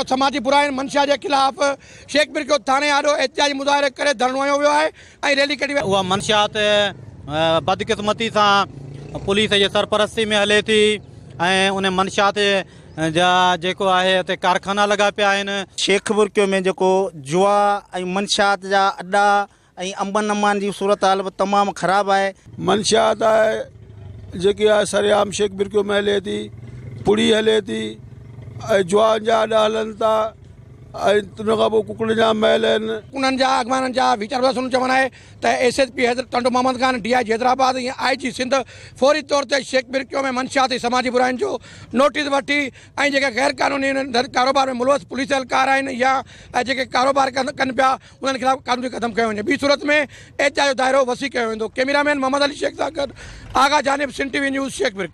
समाजी बुरा आहिनि मंशिया जे ख़िलाफ़ु शेख बिरकियो थाने वारो मुज़ाहिर करे वियो आहे ऐं रैली कढी वई आहे उहा मंशियात बदकिस्मती सां पुलिस जे सरपरस्ती में हले थी ऐं उन मंशियात जा जेको आहे हिते कारखाना लॻा पिया आहिनि शेख बुरकियो में जेको जुआ ऐं मंशियात जा अॾा ऐं अंबन अमान जी सूरत हाल बि तमामु ख़राबु आहे मंशियात आहे जेकी आहे सरयाम शेख बिरकियो में हले थी पुड़ी हले थी ऐं जुआ जाॾा चवनि त एस एस पी हैरतो Mohammad Khan D I G Hyderabad I G Sindh फौरी तौर ते शेख समाजी जो नोटिस वठी ऐं जेके कारोबार में पुलिस अहलकार आहिनि या ऐं जेके कारोबार कनि पिया उन्हनि ख़िलाफ़ु कानूनी कयो वञे ॿी सूरत में एच आई जो वसी कयो वेंदो कैमरामैन मोहम्मद अली शेख न्यूज़ शेखमिरियूं